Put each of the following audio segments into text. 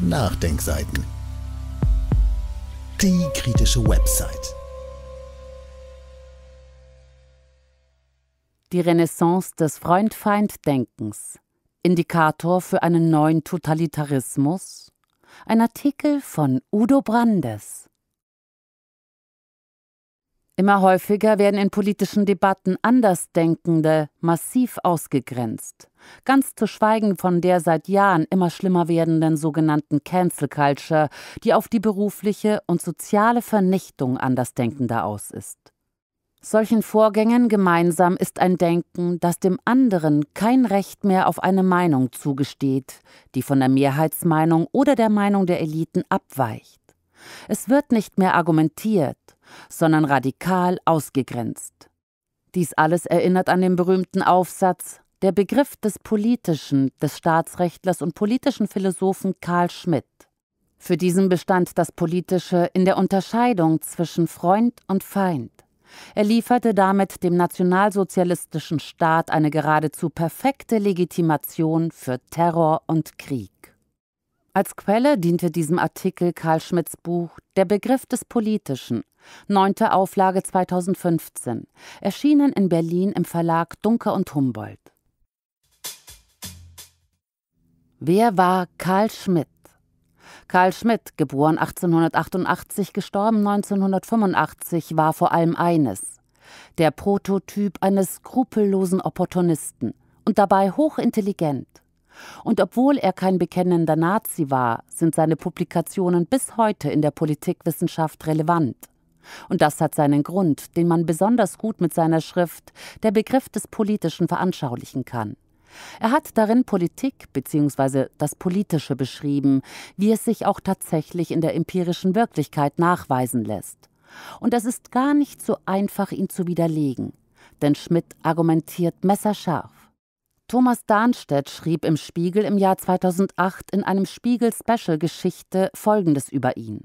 Nachdenkseiten. Die kritische Website. Die Renaissance des Freund-Feind-Denkens. Indikator für einen neuen Totalitarismus. Ein Artikel von Udo Brandes. Immer häufiger werden in politischen Debatten Andersdenkende massiv ausgegrenzt. Ganz zu schweigen von der seit Jahren immer schlimmer werdenden sogenannten Cancel Culture, die auf die berufliche und soziale Vernichtung Andersdenkender aus ist. Solchen Vorgängen gemeinsam ist ein Denken, das dem anderen kein Recht mehr auf eine Meinung zugesteht, die von der Mehrheitsmeinung oder der Meinung der Eliten abweicht. Es wird nicht mehr argumentiert, sondern radikal ausgegrenzt. Dies alles erinnert an den berühmten Aufsatz Der Begriff des Politischen des Staatsrechtlers und politischen Philosophen Karl Schmidt. Für diesen bestand das Politische in der Unterscheidung zwischen Freund und Feind. Er lieferte damit dem nationalsozialistischen Staat eine geradezu perfekte Legitimation für Terror und Krieg. Als Quelle diente diesem Artikel Karl Schmidts Buch Der Begriff des Politischen, neunte Auflage 2015, erschienen in Berlin im Verlag Dunker und Humboldt. Wer war Karl Schmidt? Karl Schmidt, geboren 1888, gestorben 1985, war vor allem eines: der Prototyp eines skrupellosen Opportunisten und dabei hochintelligent. Und obwohl er kein bekennender Nazi war, sind seine Publikationen bis heute in der Politikwissenschaft relevant. Und das hat seinen Grund, den man besonders gut mit seiner Schrift Der Begriff des Politischen veranschaulichen kann. Er hat darin Politik bzw. das Politische beschrieben, wie es sich auch tatsächlich in der empirischen Wirklichkeit nachweisen lässt. Und es ist gar nicht so einfach, ihn zu widerlegen, denn Schmidt argumentiert messerscharf. Thomas Dahnstedt schrieb im Spiegel im Jahr 2008 in einem Spiegel-Special Geschichte Folgendes über ihn.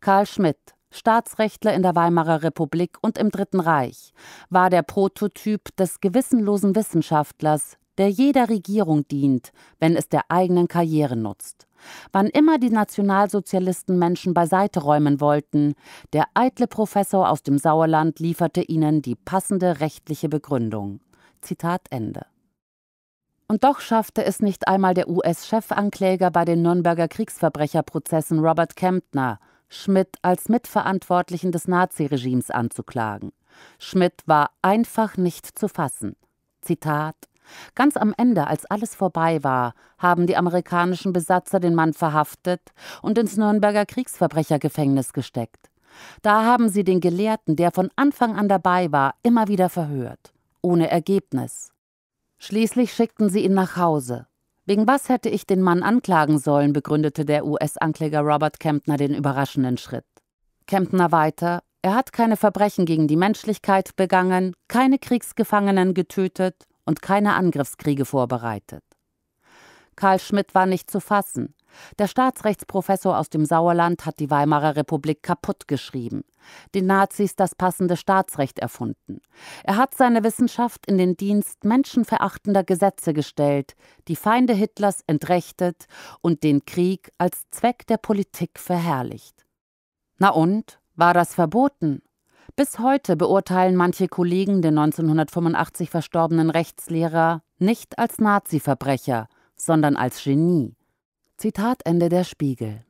Karl Schmidt, Staatsrechtler in der Weimarer Republik und im Dritten Reich, war der Prototyp des gewissenlosen Wissenschaftlers, der jeder Regierung dient, wenn es der eigenen Karriere nutzt. Wann immer die Nationalsozialisten Menschen beiseite räumen wollten, der eitle Professor aus dem Sauerland lieferte ihnen die passende rechtliche Begründung. Zitat Ende. Und doch schaffte es nicht einmal der US-Chefankläger bei den Nürnberger Kriegsverbrecherprozessen Robert Kempner, Schmidt als Mitverantwortlichen des Naziregimes anzuklagen. Schmidt war einfach nicht zu fassen. Zitat Ganz am Ende, als alles vorbei war, haben die amerikanischen Besatzer den Mann verhaftet und ins Nürnberger Kriegsverbrechergefängnis gesteckt. Da haben sie den Gelehrten, der von Anfang an dabei war, immer wieder verhört. Ohne Ergebnis. Schließlich schickten sie ihn nach Hause. Wegen was hätte ich den Mann anklagen sollen, begründete der US-Ankläger Robert Kempner den überraschenden Schritt. Kempner weiter, er hat keine Verbrechen gegen die Menschlichkeit begangen, keine Kriegsgefangenen getötet und keine Angriffskriege vorbereitet. Karl Schmidt war nicht zu fassen. Der Staatsrechtsprofessor aus dem Sauerland hat die Weimarer Republik kaputtgeschrieben, den Nazis das passende Staatsrecht erfunden. Er hat seine Wissenschaft in den Dienst menschenverachtender Gesetze gestellt, die Feinde Hitlers entrechtet und den Krieg als Zweck der Politik verherrlicht. Na und? War das verboten? Bis heute beurteilen manche Kollegen den 1985 verstorbenen Rechtslehrer nicht als Nazi-Verbrecher, sondern als Genie. Zitat Ende der Spiegel.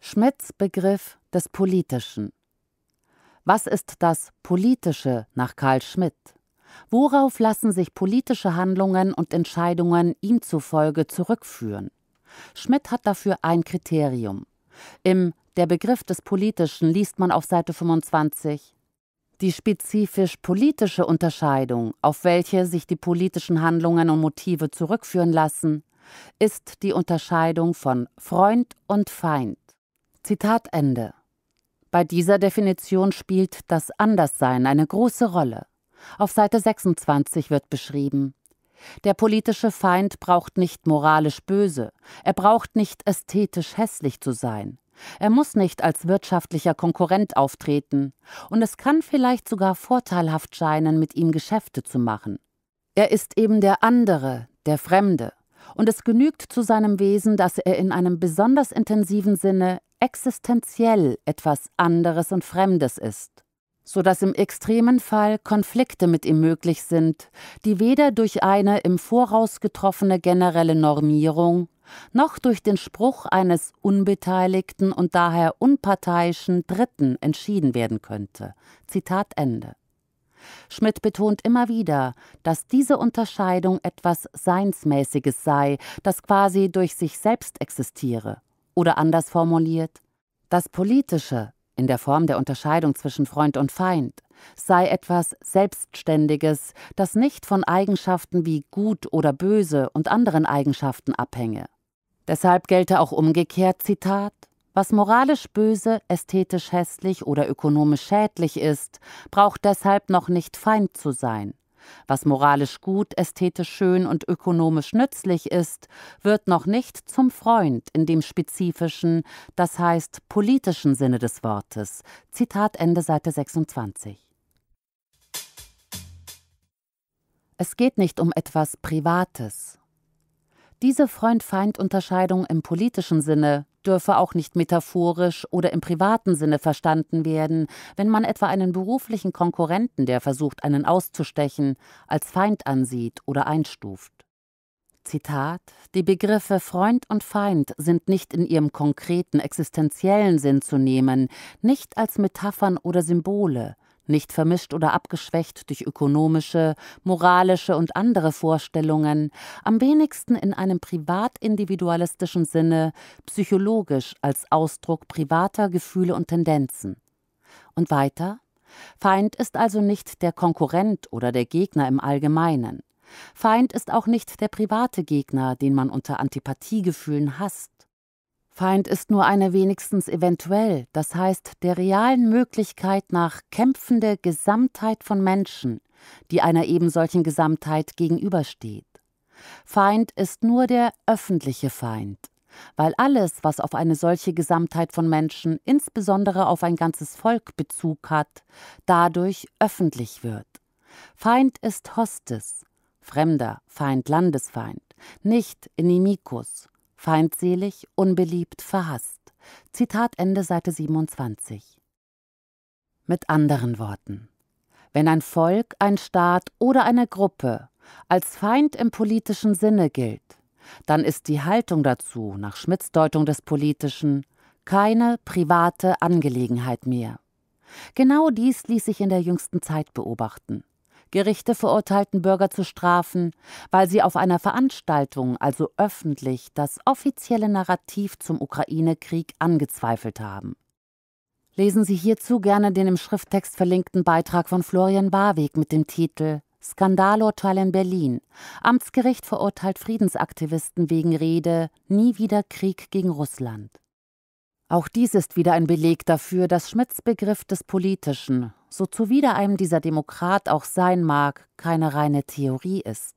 Schmidts Begriff des Politischen. Was ist das Politische nach Karl Schmidt? Worauf lassen sich politische Handlungen und Entscheidungen ihm zufolge zurückführen? Schmidt hat dafür ein Kriterium. Im Der Begriff des Politischen liest man auf Seite 25 die spezifisch politische Unterscheidung, auf welche sich die politischen Handlungen und Motive zurückführen lassen, ist die Unterscheidung von Freund und Feind. Zitat Ende. Bei dieser Definition spielt das Anderssein eine große Rolle. Auf Seite 26 wird beschrieben, der politische Feind braucht nicht moralisch böse, er braucht nicht ästhetisch hässlich zu sein. Er muss nicht als wirtschaftlicher Konkurrent auftreten, und es kann vielleicht sogar vorteilhaft scheinen, mit ihm Geschäfte zu machen. Er ist eben der andere, der Fremde, und es genügt zu seinem Wesen, dass er in einem besonders intensiven Sinne existenziell etwas anderes und Fremdes ist, so dass im extremen Fall Konflikte mit ihm möglich sind, die weder durch eine im Voraus getroffene generelle Normierung noch durch den Spruch eines unbeteiligten und daher unparteiischen Dritten entschieden werden könnte. Zitat Ende. Schmidt betont immer wieder, dass diese Unterscheidung etwas Seinsmäßiges sei, das quasi durch sich selbst existiere. Oder anders formuliert, das Politische in der Form der Unterscheidung zwischen Freund und Feind, sei etwas Selbstständiges, das nicht von Eigenschaften wie gut oder böse und anderen Eigenschaften abhänge. Deshalb gelte auch umgekehrt, Zitat, was moralisch böse, ästhetisch hässlich oder ökonomisch schädlich ist, braucht deshalb noch nicht Feind zu sein. Was moralisch gut, ästhetisch schön und ökonomisch nützlich ist, wird noch nicht zum Freund in dem spezifischen, das heißt politischen Sinne des Wortes. Zitat Ende Seite 26. Es geht nicht um etwas Privates, diese Freund-Feind-Unterscheidung im politischen Sinne dürfe auch nicht metaphorisch oder im privaten Sinne verstanden werden, wenn man etwa einen beruflichen Konkurrenten, der versucht, einen auszustechen, als Feind ansieht oder einstuft. Zitat Die Begriffe Freund und Feind sind nicht in ihrem konkreten existenziellen Sinn zu nehmen, nicht als Metaphern oder Symbole, nicht vermischt oder abgeschwächt durch ökonomische, moralische und andere Vorstellungen, am wenigsten in einem privatindividualistischen Sinne, psychologisch als Ausdruck privater Gefühle und Tendenzen. Und weiter? Feind ist also nicht der Konkurrent oder der Gegner im Allgemeinen. Feind ist auch nicht der private Gegner, den man unter Antipathiegefühlen hasst. Feind ist nur eine wenigstens eventuell, das heißt der realen Möglichkeit nach kämpfende Gesamtheit von Menschen, die einer ebensolchen Gesamtheit gegenübersteht. Feind ist nur der öffentliche Feind, weil alles, was auf eine solche Gesamtheit von Menschen, insbesondere auf ein ganzes Volk Bezug hat, dadurch öffentlich wird. Feind ist Hostes, Fremder, Feind, Landesfeind, nicht Inimicus, feindselig, unbeliebt, verhasst. Zitat Ende Seite 27. Mit anderen Worten, wenn ein Volk, ein Staat oder eine Gruppe als Feind im politischen Sinne gilt, dann ist die Haltung dazu, nach Schmidts Deutung des Politischen, keine private Angelegenheit mehr. Genau dies ließ sich in der jüngsten Zeit beobachten. Gerichte verurteilten Bürger zu Strafen, weil sie auf einer Veranstaltung, also öffentlich, das offizielle Narrativ zum Ukraine-Krieg angezweifelt haben. Lesen Sie hierzu gerne den im Schrifttext verlinkten Beitrag von Florian Barweg mit dem Titel Skandalurteil in Berlin. Amtsgericht verurteilt Friedensaktivisten wegen Rede Nie wieder Krieg gegen Russland. Auch dies ist wieder ein Beleg dafür, dass Schmidts Begriff des Politischen so zuwider einem dieser Demokrat auch sein mag, keine reine Theorie ist,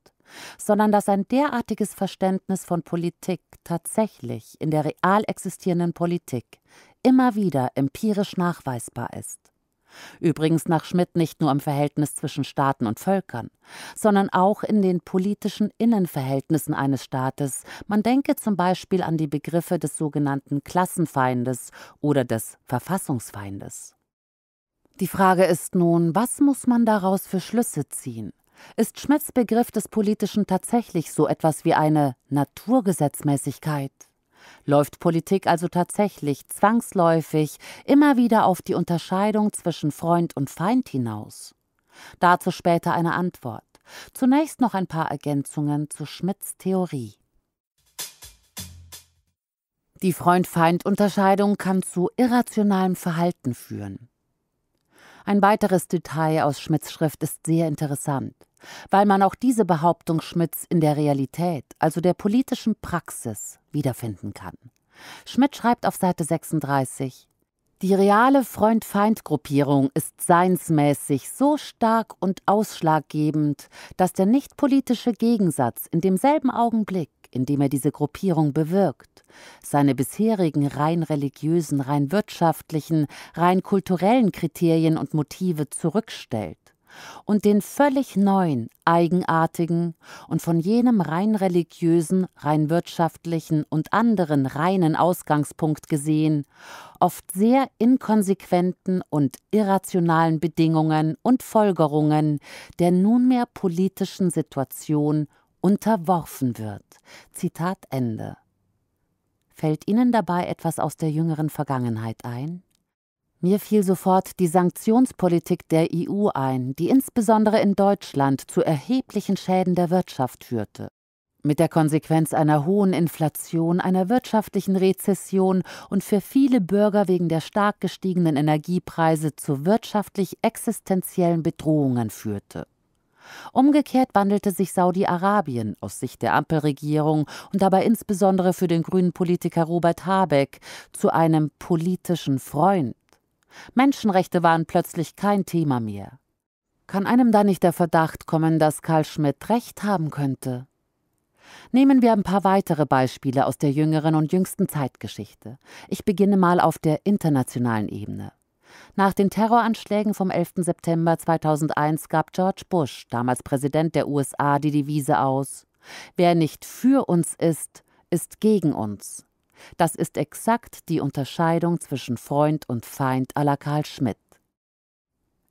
sondern dass ein derartiges Verständnis von Politik tatsächlich in der real existierenden Politik immer wieder empirisch nachweisbar ist. Übrigens nach Schmidt nicht nur im Verhältnis zwischen Staaten und Völkern, sondern auch in den politischen Innenverhältnissen eines Staates. Man denke zum Beispiel an die Begriffe des sogenannten Klassenfeindes oder des Verfassungsfeindes. Die Frage ist nun, was muss man daraus für Schlüsse ziehen? Ist Schmidts Begriff des Politischen tatsächlich so etwas wie eine Naturgesetzmäßigkeit? Läuft Politik also tatsächlich zwangsläufig immer wieder auf die Unterscheidung zwischen Freund und Feind hinaus? Dazu später eine Antwort. Zunächst noch ein paar Ergänzungen zu Schmidts Theorie. Die Freund-Feind-Unterscheidung kann zu irrationalem Verhalten führen. Ein weiteres Detail aus Schmidts Schrift ist sehr interessant. Weil man auch diese Behauptung Schmidts in der Realität, also der politischen Praxis, wiederfinden kann. Schmidt schreibt auf Seite 36, die reale Freund-Feind-Gruppierung ist seinsmäßig so stark und ausschlaggebend, dass der nicht-politische Gegensatz in demselben Augenblick indem er diese Gruppierung bewirkt. Seine bisherigen rein religiösen, rein wirtschaftlichen, rein kulturellen Kriterien und Motive zurückstellt und den völlig neuen, eigenartigen und von jenem rein religiösen, rein wirtschaftlichen und anderen reinen Ausgangspunkt gesehen, oft sehr inkonsequenten und irrationalen Bedingungen und Folgerungen der nunmehr politischen Situation unterworfen wird. Zitat Ende. Fällt Ihnen dabei etwas aus der jüngeren Vergangenheit ein? Mir fiel sofort die Sanktionspolitik der EU ein, die insbesondere in Deutschland zu erheblichen Schäden der Wirtschaft führte. Mit der Konsequenz einer hohen Inflation, einer wirtschaftlichen Rezession und für viele Bürger wegen der stark gestiegenen Energiepreise zu wirtschaftlich existenziellen Bedrohungen führte. Umgekehrt wandelte sich Saudi-Arabien aus Sicht der Ampelregierung und dabei insbesondere für den grünen Politiker Robert Habeck zu einem politischen Freund. Menschenrechte waren plötzlich kein Thema mehr. Kann einem da nicht der Verdacht kommen, dass Karl Schmidt recht haben könnte? Nehmen wir ein paar weitere Beispiele aus der jüngeren und jüngsten Zeitgeschichte. Ich beginne mal auf der internationalen Ebene. Nach den Terroranschlägen vom 11. September 2001 gab George Bush, damals Präsident der USA, die Devise aus: Wer nicht für uns ist, ist gegen uns. Das ist exakt die Unterscheidung zwischen Freund und Feind à la Karl Schmidt.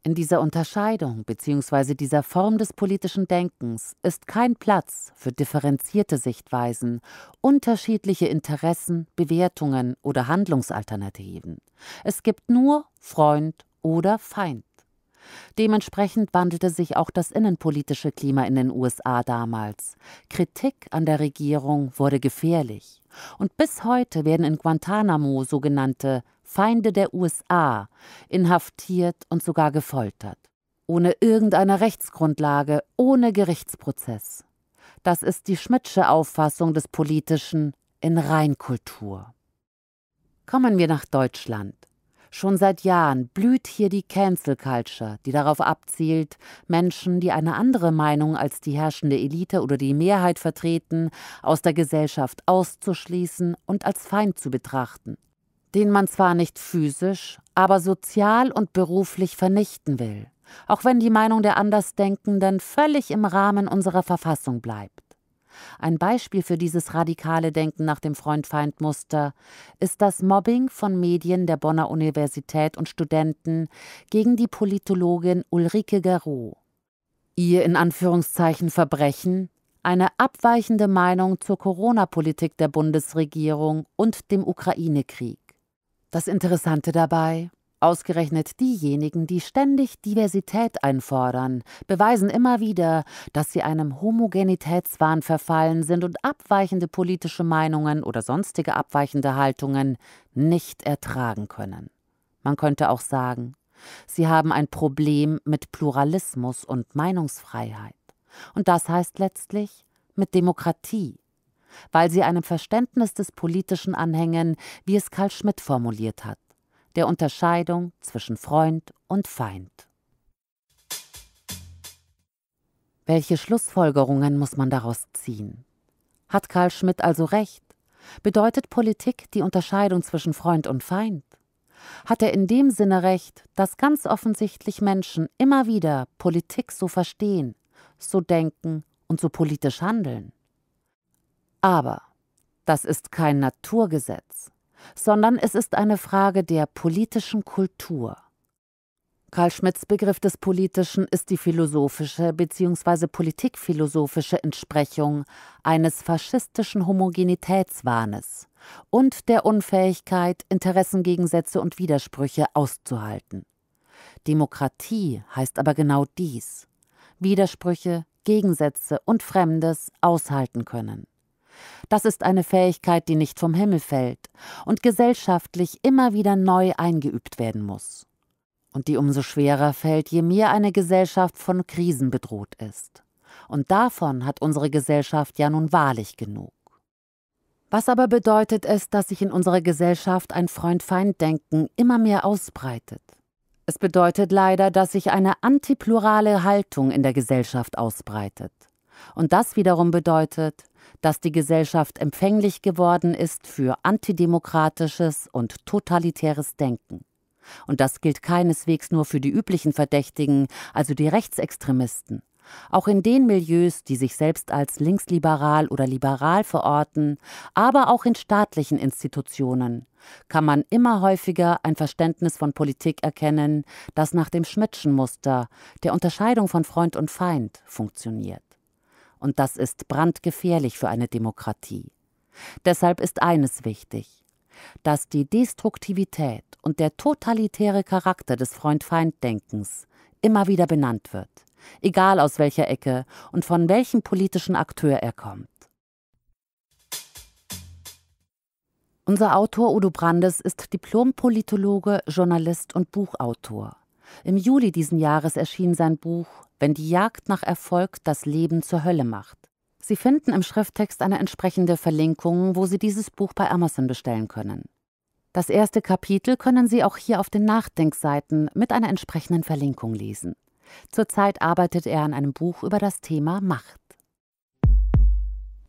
In dieser Unterscheidung bzw. dieser Form des politischen Denkens ist kein Platz für differenzierte Sichtweisen, unterschiedliche Interessen, Bewertungen oder Handlungsalternativen. Es gibt nur Freund oder Feind. Dementsprechend wandelte sich auch das innenpolitische Klima in den USA damals. Kritik an der Regierung wurde gefährlich. Und bis heute werden in Guantanamo sogenannte Feinde der USA, inhaftiert und sogar gefoltert. Ohne irgendeine Rechtsgrundlage, ohne Gerichtsprozess. Das ist die Schmidtsche Auffassung des Politischen in Reinkultur. Kommen wir nach Deutschland. Schon seit Jahren blüht hier die Cancel Culture, die darauf abzielt, Menschen, die eine andere Meinung als die herrschende Elite oder die Mehrheit vertreten, aus der Gesellschaft auszuschließen und als Feind zu betrachten, den man zwar nicht physisch, aber sozial und beruflich vernichten will, auch wenn die Meinung der Andersdenkenden völlig im Rahmen unserer Verfassung bleibt. Ein Beispiel für dieses radikale Denken nach dem Freund-Feind-Muster ist das Mobbing von Medien der Bonner Universität und Studenten gegen die Politologin Ulrike Garou. Ihr in Anführungszeichen Verbrechen eine abweichende Meinung zur Corona-Politik der Bundesregierung und dem Ukraine-Krieg. Das Interessante dabei, ausgerechnet diejenigen, die ständig Diversität einfordern, beweisen immer wieder, dass sie einem Homogenitätswahn verfallen sind und abweichende politische Meinungen oder sonstige abweichende Haltungen nicht ertragen können. Man könnte auch sagen, sie haben ein Problem mit Pluralismus und Meinungsfreiheit. Und das heißt letztlich mit Demokratie weil sie einem Verständnis des Politischen anhängen, wie es Karl Schmidt formuliert hat, der Unterscheidung zwischen Freund und Feind. Welche Schlussfolgerungen muss man daraus ziehen? Hat Karl Schmidt also recht? Bedeutet Politik die Unterscheidung zwischen Freund und Feind? Hat er in dem Sinne recht, dass ganz offensichtlich Menschen immer wieder Politik so verstehen, so denken und so politisch handeln? Aber das ist kein Naturgesetz, sondern es ist eine Frage der politischen Kultur. Karl Schmidts Begriff des Politischen ist die philosophische bzw. politikphilosophische Entsprechung eines faschistischen Homogenitätswahnes und der Unfähigkeit, Interessengegensätze und Widersprüche auszuhalten. Demokratie heißt aber genau dies: Widersprüche, Gegensätze und Fremdes aushalten können. Das ist eine Fähigkeit, die nicht vom Himmel fällt und gesellschaftlich immer wieder neu eingeübt werden muss. Und die umso schwerer fällt, je mehr eine Gesellschaft von Krisen bedroht ist. Und davon hat unsere Gesellschaft ja nun wahrlich genug. Was aber bedeutet es, dass sich in unserer Gesellschaft ein Freund-Feind-Denken immer mehr ausbreitet? Es bedeutet leider, dass sich eine antiplurale Haltung in der Gesellschaft ausbreitet. Und das wiederum bedeutet, dass die Gesellschaft empfänglich geworden ist für antidemokratisches und totalitäres Denken. Und das gilt keineswegs nur für die üblichen Verdächtigen, also die Rechtsextremisten. Auch in den Milieus, die sich selbst als linksliberal oder liberal verorten, aber auch in staatlichen Institutionen, kann man immer häufiger ein Verständnis von Politik erkennen, das nach dem Schmidtschen Muster, der Unterscheidung von Freund und Feind, funktioniert. Und das ist brandgefährlich für eine Demokratie. Deshalb ist eines wichtig, dass die Destruktivität und der totalitäre Charakter des Freund-Feind-Denkens immer wieder benannt wird, egal aus welcher Ecke und von welchem politischen Akteur er kommt. Unser Autor Udo Brandes ist Diplom-Politologe, Journalist und Buchautor. Im Juli diesen Jahres erschien sein Buch Wenn die Jagd nach Erfolg das Leben zur Hölle macht. Sie finden im Schrifttext eine entsprechende Verlinkung, wo Sie dieses Buch bei Amazon bestellen können. Das erste Kapitel können Sie auch hier auf den Nachdenkseiten mit einer entsprechenden Verlinkung lesen. Zurzeit arbeitet er an einem Buch über das Thema Macht.